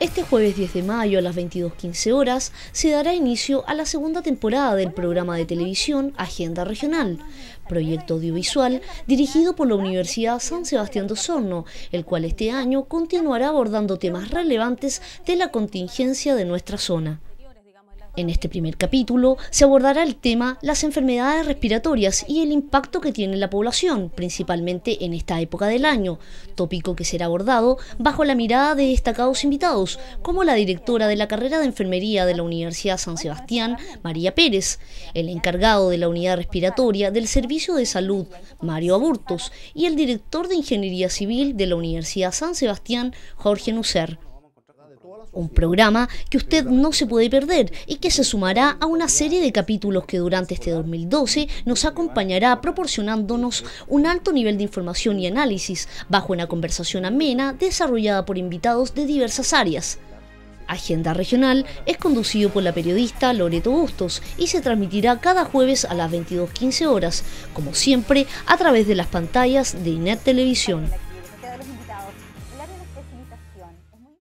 Este jueves 10 de mayo a las 22.15 horas se dará inicio a la segunda temporada del programa de televisión Agenda Regional, proyecto audiovisual dirigido por la Universidad San Sebastián de Osorno, el cual este año continuará abordando temas relevantes de la contingencia de nuestra zona. En este primer capítulo se abordará el tema las enfermedades respiratorias y el impacto que tiene la población, principalmente en esta época del año, tópico que será abordado bajo la mirada de destacados invitados, como la directora de la carrera de enfermería de la Universidad San Sebastián, María Pérez, el encargado de la unidad respiratoria del Servicio de Salud, Mario Aburtos, y el director de Ingeniería Civil de la Universidad San Sebastián, Jorge Nucer un programa que usted no se puede perder y que se sumará a una serie de capítulos que durante este 2012 nos acompañará proporcionándonos un alto nivel de información y análisis bajo una conversación amena desarrollada por invitados de diversas áreas. Agenda Regional es conducido por la periodista Loreto Bustos y se transmitirá cada jueves a las 22.15 horas, como siempre, a través de las pantallas de INET Televisión.